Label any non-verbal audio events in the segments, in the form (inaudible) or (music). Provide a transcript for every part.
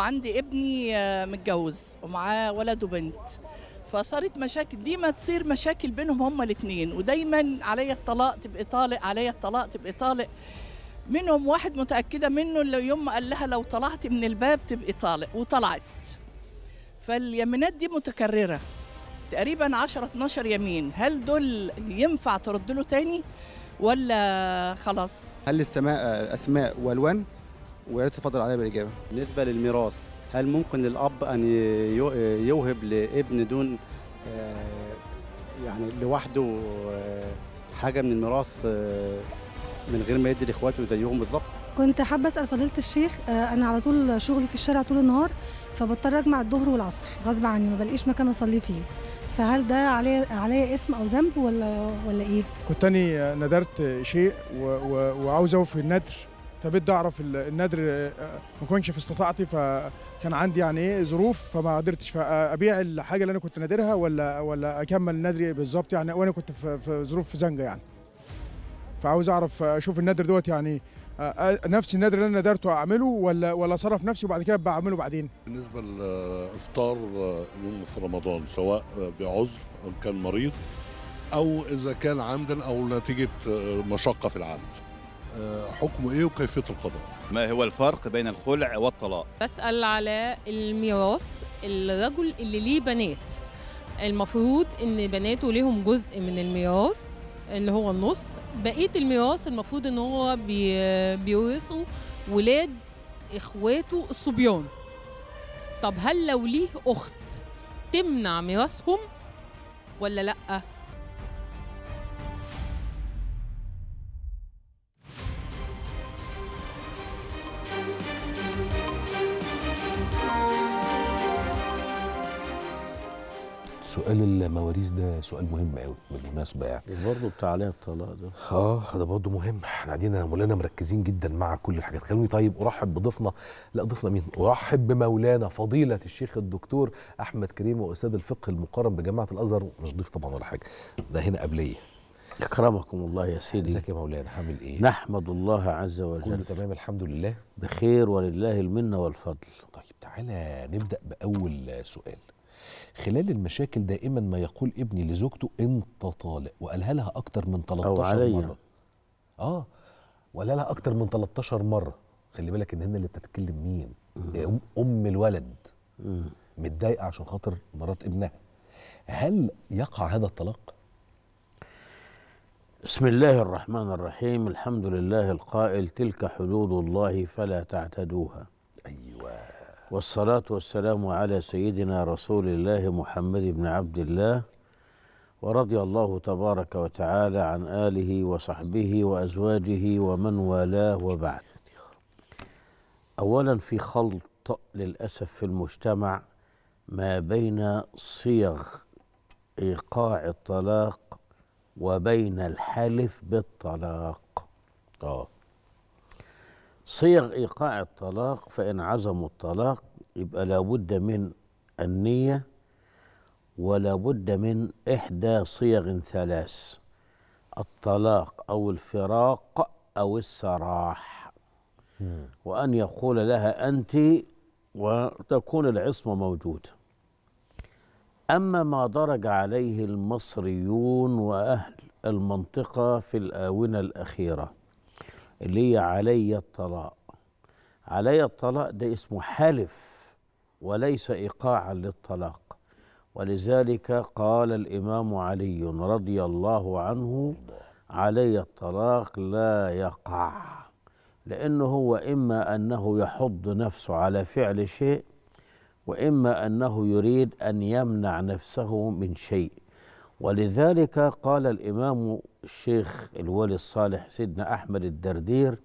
وعندي ابني آه، متجوز ومعاه ولد وبنت فصارت مشاكل ديما تصير مشاكل بينهم هما الاثنين ودايما عليا الطلاق تبقى طالق عليا الطلاق تبقى طالق منهم واحد متاكده منه اللي يوم قال لها لو طلعت من الباب تبقى طالق وطلعت فاليمينات دي متكرره تقريبا 10 12 يمين هل دول ينفع ترد له تاني ولا خلاص هل السماء آه، اسماء والوان ويا ريت تفضل عليا بالاجابه. بالنسبه للميراث هل ممكن الاب ان يوهب لابن دون آه، يعني لوحده آه، حاجه من الميراث آه، من غير ما يدي لاخواته زيهم بالظبط كنت حابه اسال فضيله الشيخ انا على طول شغلي في الشارع طول النهار فبضطر اجمع الظهر والعصر غصب عني ما بلاقيش مكان اصلي فيه فهل ده علي علي اسم او ذنب ولا ولا ايه كنت اني ندرت شيء وعاوز اوفي الندر فبدي اعرف النادر آه، ما كانش في استطاعتي فكان عندي يعني ايه ظروف فما قدرتش فابيع الحاجه اللي انا كنت نادرها ولا ولا اكمل نادري بالظبط يعني وانا كنت في ظروف زنقه يعني فعاوز اعرف آه، اشوف النادر دوت يعني آه، نفس النادر اللي انا قدرته اعمله ولا ولا اصرف نفسي وبعد كده بعمله بعدين بالنسبه لافطار يوم في رمضان سواء بعذر كان مريض او اذا كان عمدا او نتيجه مشقه في العمل آه، حكمه ايه وكيفيه القضاء ما هو الفرق بين الخلع والطلاق بسال على الميراث الرجل اللي ليه بنات المفروض ان بناته ليهم جزء من الميراث اللي هو النص بقيه الميراث المفروض ان هو بيورثه ولاد اخواته الصبيان طب هل لو ليه اخت تمنع ميراثهم ولا لا سؤال المواريث ده سؤال مهم قوي بالمناسبه يعني برضه بتاع عليها الطلاق ده اه ده برضه مهم احنا قاعدين انا مولانا مركزين جدا مع كل الحاجات خلوني طيب ارحب بضيفنا لا ضيفنا مين ارحب بمولانا فضيله الشيخ الدكتور احمد كريم واستاذ الفقه المقارن بجامعه الازهر مش ضيف طبعا ولا حاجه ده هنا قبليه اكرمكم الله يا سيدي ازيك يا مولانا عامل ايه نحمد الله عز وجل كله تمام الحمد لله بخير ولله المنه والفضل طيب تعالى نبدا باول سؤال خلال المشاكل دائما ما يقول ابني لزوجته انت طالق وقالها لها اكتر من 13 أو علي. مره اه وقالها لها اكتر من 13 مره خلي بالك ان هنا اللي بتتكلم مين ام الولد متضايقه عشان خاطر مرات ابنها هل يقع هذا الطلاق بسم الله الرحمن الرحيم الحمد لله القائل تلك حدود الله فلا تعتدوها والصلاة والسلام على سيدنا رسول الله محمد بن عبد الله ورضي الله تبارك وتعالى عن آله وصحبه وأزواجه ومن والاه وبعد أولا في خلط للأسف في المجتمع ما بين صيغ إيقاع الطلاق وبين الحلف بالطلاق آه صيغ ايقاع الطلاق فان عزموا الطلاق يبقى لابد من النيه ولا بد من احدى صيغ ثلاث الطلاق او الفراق او السراح وان يقول لها انت وتكون العصمه موجوده اما ما درج عليه المصريون واهل المنطقه في الاونه الاخيره اللي هي علي الطلاق علي الطلاق ده اسمه حلف وليس ايقاعا للطلاق ولذلك قال الامام علي رضي الله عنه علي الطلاق لا يقع لانه هو اما انه يحض نفسه على فعل شيء واما انه يريد ان يمنع نفسه من شيء ولذلك قال الامام الشيخ الولي الصالح سيدنا أحمد الدردير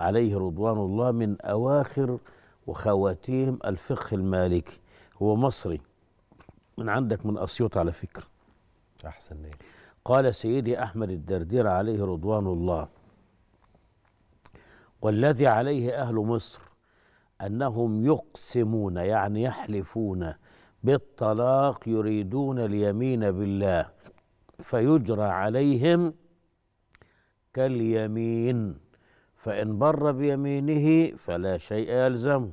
عليه رضوان الله من أواخر وخواتيم الفقه المالكي هو مصري من عندك من أسيوط على فكرة أحسن لي. قال سيدي أحمد الدردير عليه رضوان الله والذي عليه أهل مصر أنهم يقسمون يعني يحلفون بالطلاق يريدون اليمين بالله فيجرى عليهم كاليمين فإن بر بيمينه فلا شيء يلزمه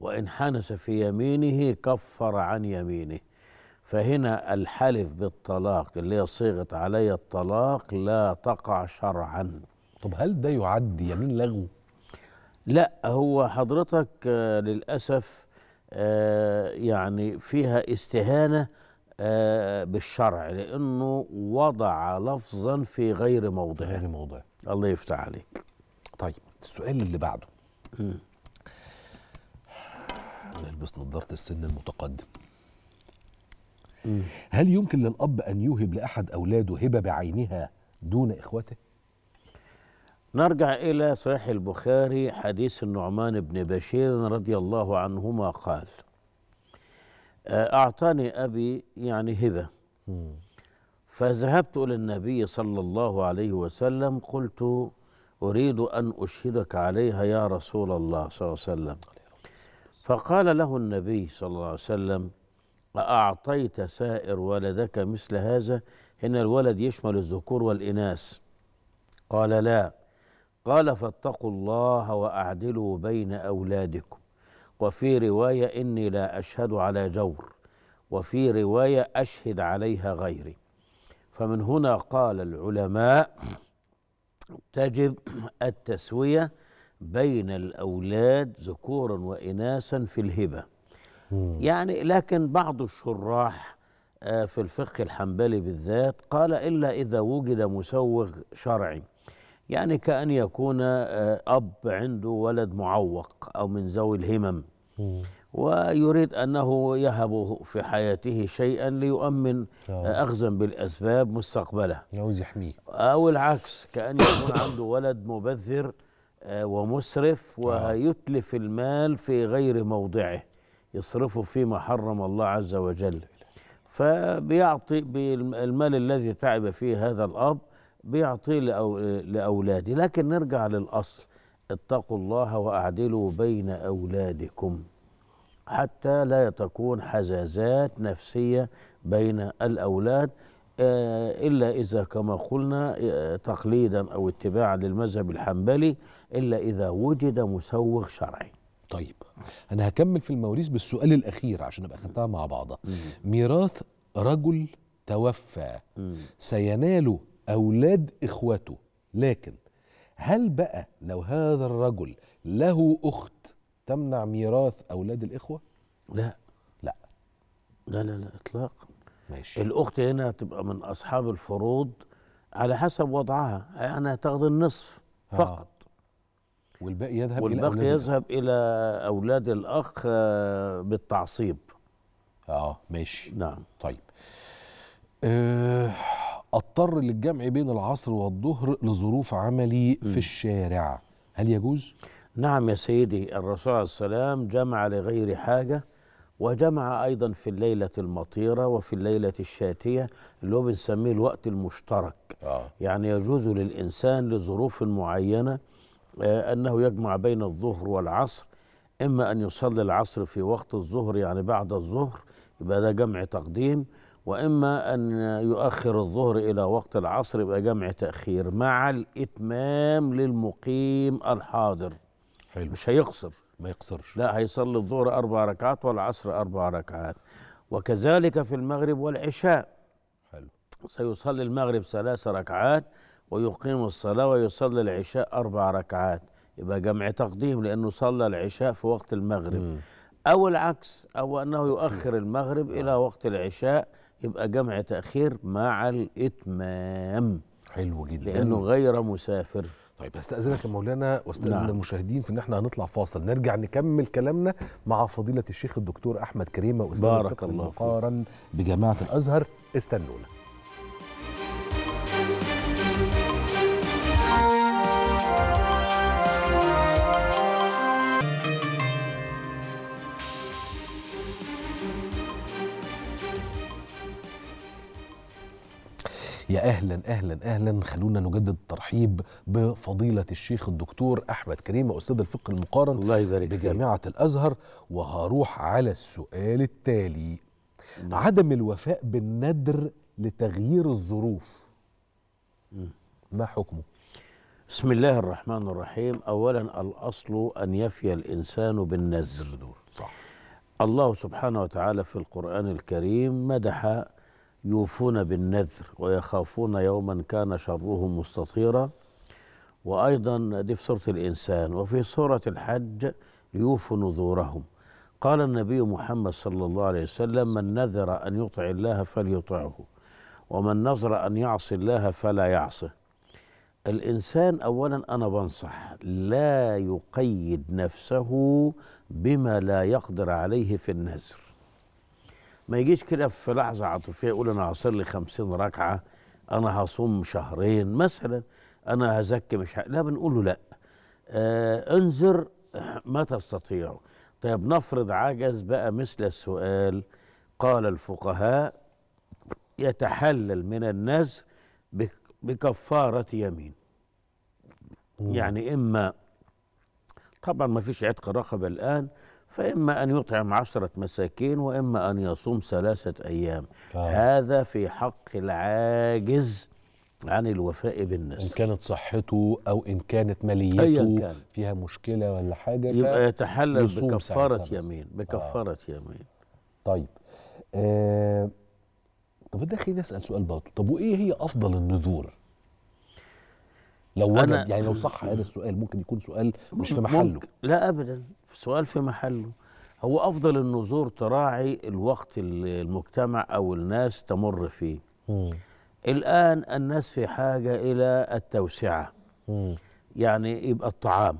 وإن حنس في يمينه كفر عن يمينه فهنا الحلف بالطلاق اللي هي صيغة علي الطلاق لا تقع شرعا طب هل ده يعد يمين لغو؟ لا هو حضرتك آه، للأسف آه، يعني فيها استهانة آه، بالشرع لانه وضع لفظا في غير موضعه غير موضعه الله يفتح عليك طيب السؤال اللي بعده م. نلبس نظاره السن المتقدم مم. هل يمكن للاب ان يوهب لاحد اولاده هبه بعينها دون اخوته نرجع الى صحيح البخاري حديث النعمان بن بشير رضي الله عنهما قال آه، أعطاني أبي يعني هبة فذهبت إلى النبي صلى الله عليه وسلم قلت أريد أن أشهدك عليها يا رسول الله صلى الله عليه وسلم فقال له النبي صلى الله عليه وسلم أأعطيت سائر ولدك مثل هذا إن الولد يشمل الذكور والإناث قال لا قال فاتقوا الله وأعدلوا بين أولادكم وفي روايه اني لا اشهد على جور وفي روايه اشهد عليها غيري فمن هنا قال العلماء تجب التسويه بين الاولاد ذكورا واناثا في الهبه يعني لكن بعض الشراح آه، في الفقه الحنبلي بالذات قال الا اذا وجد مسوغ شرعي يعني كأن يكون آه، أب عنده ولد معوق أو من ذوي الهمم ويريد أنه يهب في حياته شيئا ليؤمن آه، آه. أخذا بالأسباب مستقبله عاوز يحميه أو العكس كأن يكون (coughs) عنده ولد مبذر ومسرف ويتلف المال في غير موضعه يصرفه فيما حرم الله عز وجل فبيعطي بالمال الذي تعب فيه هذا الأب بيعطيه لأو لكن نرجع للأصل اتقوا الله وأعدلوا بين أولادكم حتى لا تكون حزازات نفسية بين الأولاد آه، إلا إذا كما قلنا آه، تقليدا أو اتباعا للمذهب الحنبلي إلا إذا وجد مسوغ شرعي طيب أنا هكمل في المواريث بالسؤال الأخير عشان أبقى خدتها مع بعضها ميراث رجل توفى سينال أولاد إخوته لكن هل بقى لو هذا الرجل له أخت تمنع ميراث أولاد الإخوة؟ لا لا لا لا, لا إطلاقا ماشي الأخت هنا هتبقى من أصحاب الفروض على حسب وضعها يعني هتاخد النصف آه. فقط آه. والباقي يذهب والباقي إلى يذهب إلى أولاد الأخ آه، بالتعصيب اه ماشي نعم طيب آه اضطر للجمع بين العصر والظهر لظروف عملي في الشارع هل يجوز؟ نعم يا سيدي الرسول عليه السلام جمع لغير حاجة وجمع أيضا في الليلة المطيرة وفي الليلة الشاتية اللي هو بنسميه الوقت المشترك آه. يعني يجوز للإنسان لظروف معينة آه أنه يجمع بين الظهر والعصر إما أن يصلي العصر في وقت الظهر يعني بعد الظهر يبقى ده جمع تقديم وإما أن يؤخر الظهر إلى وقت العصر يبقى جمع تأخير مع الإتمام للمقيم الحاضر حلو. مش هيقصر ما يقصرش لا هيصلي الظهر أربع ركعات والعصر أربع ركعات وكذلك في المغرب والعشاء حلو سيصلي المغرب ثلاث ركعات ويقيم الصلاة ويصلي العشاء أربع ركعات يبقى جمع تقديم لأنه صلى العشاء في وقت المغرب م. أو العكس أو أنه يؤخر المغرب إلى آه. وقت العشاء يبقى جمع تاخير مع الاتمام حلو جدا لانه غير مسافر طيب استاذنك يا مولانا واستأذن نعم. المشاهدين في ان احنا هنطلع فاصل نرجع نكمل كلامنا مع فضيلة الشيخ الدكتور احمد كريمة استاذ بارك الله مقارن بجامعة الازهر استنونا يا اهلا اهلا اهلا خلونا نجدد الترحيب بفضيله الشيخ الدكتور احمد كريم استاذ الفقه المقارن الله يبارك بجامعه الازهر وهروح على السؤال التالي مم. نعم. عدم الوفاء بالندر لتغيير الظروف ما حكمه بسم الله الرحمن الرحيم اولا الاصل ان يفي الانسان بالنذر صح الله سبحانه وتعالى في القرآن الكريم مدح يوفون بالنذر ويخافون يوما كان شره مستطيرا وأيضا دي في سورة الإنسان وفي سورة الحج ليوفوا نذورهم قال النبي محمد صلى الله عليه وسلم من نذر أن يطع الله فليطعه ومن نذر أن يعصي الله فلا يعصه الإنسان أولا أنا بنصح لا يقيد نفسه بما لا يقدر عليه في النذر ما يجيش كده في لحظه عاطفيه يقول انا هصلي لي 50 ركعه انا هصوم شهرين مثلا انا هزكي مش لا بنقوله لا آه انظر (clears throat) ما تستطيع طيب نفرض عجز بقى مثل السؤال قال الفقهاء يتحلل من الناس بكفاره يمين يعني اما طبعا ما فيش عتق رقبه الان فإما أن يطعم عشرة مساكين وإما أن يصوم ثلاثة أيام آه. هذا في حق العاجز عن الوفاء بالنسبة إن كانت صحته أو إن كانت ماليته كان. فيها مشكلة ولا حاجة يبقى يتحلل بكفارة يمين آه. بكفارة آه. يمين طيب آه طب ده خليني نسأل سؤال برضه طب وإيه هي أفضل النذور؟ لو أنا يعني لو صح هذا السؤال ممكن يكون سؤال مش في محله لا أبدا سؤال في محله هو أفضل النزور تراعي الوقت اللي المجتمع أو الناس تمر فيه مم. الآن الناس في حاجة إلى التوسعة مم. يعني يبقى الطعام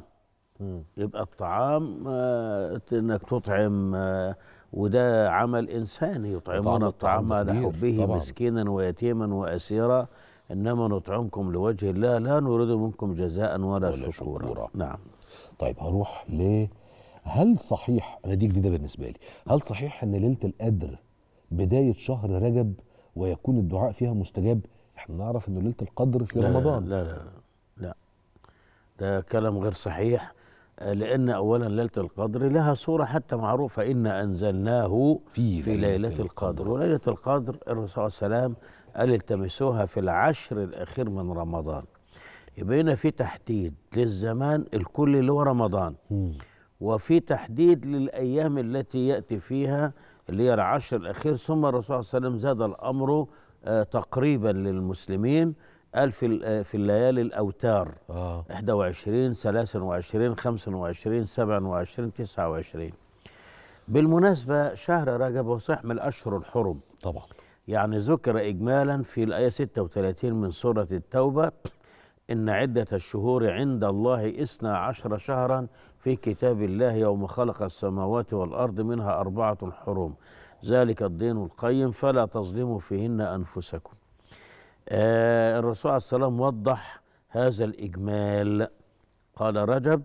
مم. يبقى الطعام آه انك تطعم آه وده عمل انساني يطعمون الطعام على حبه مسكينا ويتيما واسيرا انما نطعمكم لوجه الله لا نريد منكم جزاء ولا, ولا شكورا. نعم طيب هروح ليه هل صحيح انا دي جديده بالنسبه لي هل صحيح ان ليله القدر بدايه شهر رجب ويكون الدعاء فيها مستجاب احنا نعرف ان ليله القدر في لا رمضان لا لا لا, لا. ده كلام غير صحيح لأن أولا ليلة القدر لها صورة حتى معروفة ان أنزلناه في, في ليلة القدر. القدر وليلة القدر الرسول صلى الله عليه وسلم قال التمسوها في العشر الأخير من رمضان يبقى هنا في تحديد للزمان الكل اللي هو رمضان م. وفي تحديد للأيام التي يأتي فيها اللي هي العشر الأخير ثم الرسول صلى الله عليه وسلم زاد الأمر آه، تقريبا للمسلمين قال في آه، في الليالي الاوتار آه. 21 23 25 27 29 بالمناسبه شهر رجب صح من الاشهر الحرم طبعا يعني ذكر اجمالا في الايه 36 من سوره التوبه ان عده الشهور عند الله اثنا عشر شهرا في كتاب الله يوم خلق السماوات والأرض منها أربعة حرم ذلك الدين القيم فلا تظلموا فيهن أنفسكم آه الرسول عليه السلام وضح هذا الإجمال قال رجب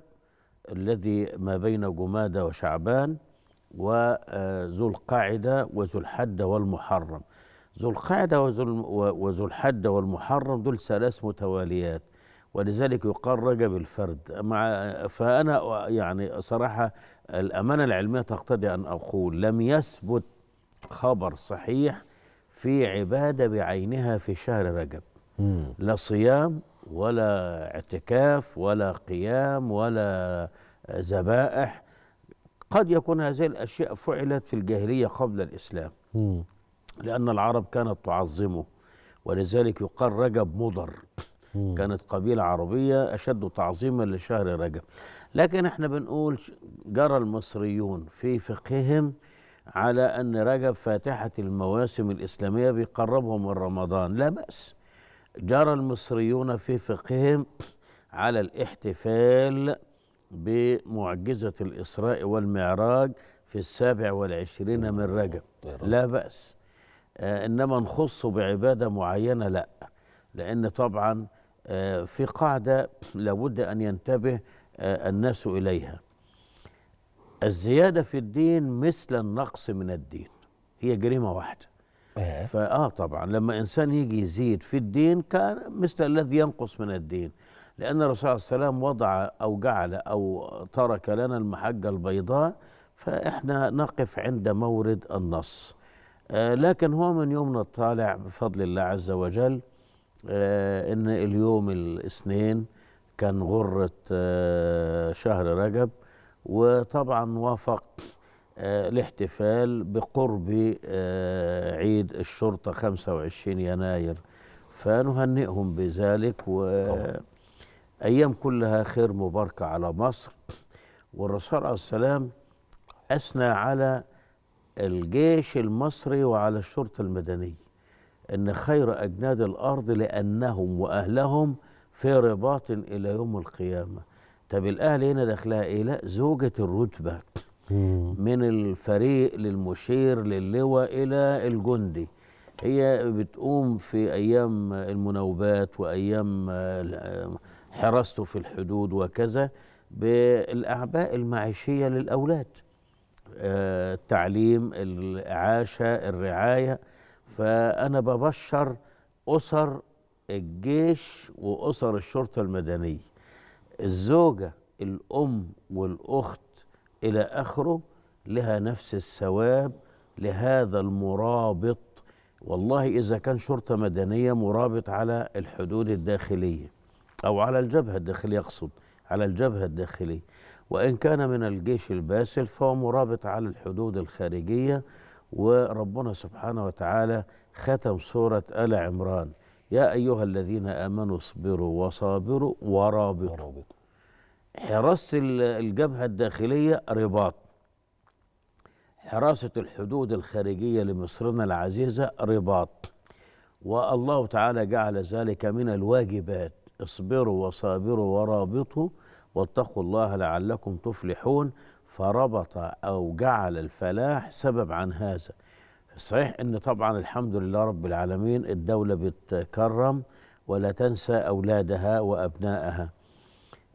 الذي ما بين جمادة وشعبان وذو القعدة وذو الحد والمحرم ذو القعدة وذو الحد والمحرم دول ثلاث متواليات ولذلك يقال رجب الفرد مع فأنا يعني صراحة الأمانة العلمية تقتضي أن أقول لم يثبت خبر صحيح في عبادة بعينها في شهر رجب لا صيام ولا اعتكاف ولا قيام ولا ذبائح قد يكون هذه الأشياء فعلت في الجاهلية قبل الإسلام لأن العرب كانت تعظمه ولذلك يقال رجب مضر مم. كانت قبيلة عربية أشد تعظيما لشهر رجب لكن احنا بنقول جرى المصريون في فقههم على أن رجب فاتحة المواسم الإسلامية بيقربهم من رمضان لا بأس جرى المصريون في فقههم على الاحتفال بمعجزة الإسراء والمعراج في السابع والعشرين من رجب لا بأس آه إنما نخصه بعبادة معينة لا لأن طبعا آه، في قاعدة لابد أن ينتبه آه، الناس إليها الزيادة في الدين مثل النقص من الدين هي جريمة واحدة إيه. فآه طبعا لما إنسان يجي يزيد في الدين كان مثل الذي ينقص من الدين لأن الرسول عليه السلام وضع أو جعل أو ترك لنا المحجة البيضاء فإحنا نقف عند مورد النص آه، لكن هو من يومنا الطالع بفضل الله عز وجل آه، ان اليوم الاثنين كان غرة آه، شهر رجب وطبعا وافق آه، الاحتفال بقرب عيد الشرطة 25 يناير فنهنئهم بذلك وأيام كلها خير مباركة على مصر والرسول عليه السلام أثنى على الجيش المصري وعلى الشرطة المدنية ان خير اجناد الارض لانهم واهلهم في رباط الى يوم القيامه طب الاهل هنا داخلها ايه لا زوجه الرتبه من الفريق للمشير للواء الى الجندي هي بتقوم في ايام المناوبات وايام آه، حراسته في الحدود وكذا بالاعباء المعيشيه للاولاد آه، التعليم الاعاشه الرعايه فأنا ببشر أسر الجيش وأسر الشرطة المدنية الزوجة الأم والأخت إلى آخره لها نفس الثواب لهذا المرابط والله إذا كان شرطة مدنية مرابط على الحدود الداخلية أو على الجبهة الداخلية أقصد على الجبهة الداخلية وإن كان من الجيش الباسل فهو مرابط على الحدود الخارجية وربنا سبحانه وتعالى ختم سورة آل عمران يا أيها الذين آمنوا اصبروا وصابروا ورابطوا, ورابطوا. حراسة الجبهة الداخلية رباط حراسة الحدود الخارجية لمصرنا العزيزة رباط والله تعالى جعل ذلك من الواجبات اصبروا وصابروا ورابطوا واتقوا الله لعلكم تفلحون فربط أو جعل الفلاح سبب عن هذا صحيح أن طبعا الحمد لله رب العالمين الدولة بتكرم ولا تنسى أولادها وأبنائها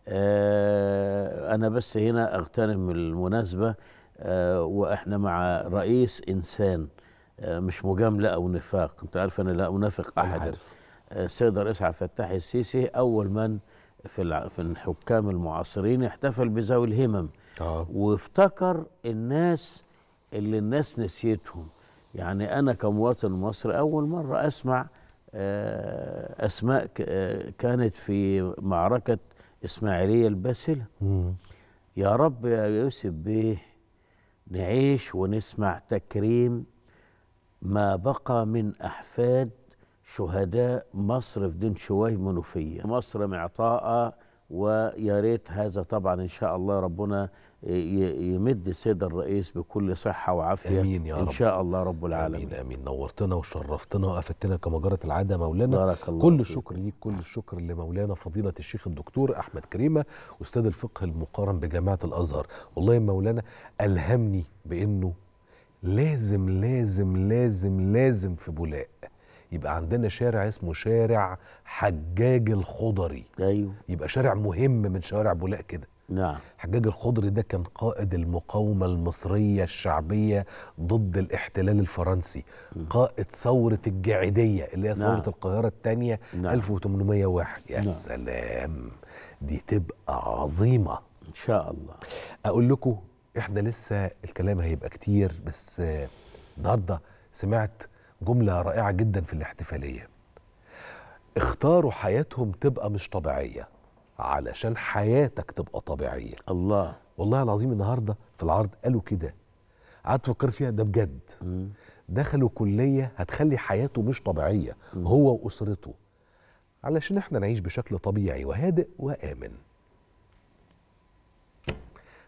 آه، أنا بس هنا أغتنم المناسبة آه، وإحنا مع رئيس إنسان آه، مش مجاملة أو نفاق أنت عارف أنا لا أنافق أحدا السيد الرئيس عبد الفتاح السيسي أول من في الحكام المعاصرين احتفل بذوي الهمم آه. وافتكر الناس اللي الناس نسيتهم يعني أنا كمواطن مصري أول مرة أسمع آه، أسماء آه، كانت في معركة إسماعيلية الباسلة يا رب يا يوسف بيه نعيش ونسمع تكريم ما بقى من أحفاد شهداء مصر في دين شواي منوفية مصر معطاءة ويا ريت هذا طبعا ان شاء الله ربنا يمد السيد الرئيس بكل صحه وعافيه امين يا رب ان شاء الله رب العالمين امين امين نورتنا وشرفتنا وافدتنا كما جرت العاده مولانا بارك الله كل الشكر ليك كل الشكر لمولانا فضيله الشيخ الدكتور احمد كريمه استاذ الفقه المقارن بجامعه الازهر والله يا مولانا الهمني بانه لازم لازم لازم لازم في بولاق يبقى عندنا شارع اسمه شارع حجاج الخضري ايوه يبقى شارع مهم من شوارع بولاق كده نعم حجاج الخضري ده كان قائد المقاومة المصرية الشعبية ضد الاحتلال الفرنسي م. قائد ثورة الجعيدية اللي هي ثورة نعم. القاهرة الثانية نعم. 1801 يا نعم. سلام دي تبقى عظيمة إن شاء الله أقول لكم إحنا لسه الكلام هيبقى كتير بس النهاردة سمعت جملة رائعة جدا في الاحتفالية اختاروا حياتهم تبقى مش طبيعية علشان حياتك تبقى طبيعية الله والله العظيم النهاردة في العرض قالوا كده قعدت فكرت فيها ده بجد م. دخلوا كلية هتخلي حياته مش طبيعية م. هو وأسرته علشان احنا نعيش بشكل طبيعي وهادئ وآمن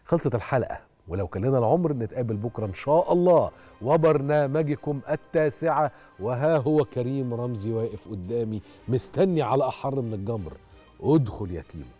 خلصت الحلقة ولو كان لنا العمر نتقابل بكرة إن شاء الله وبرنامجكم التاسعة وها هو كريم رمزي واقف قدامي مستني على أحر من الجمر ادخل يتيم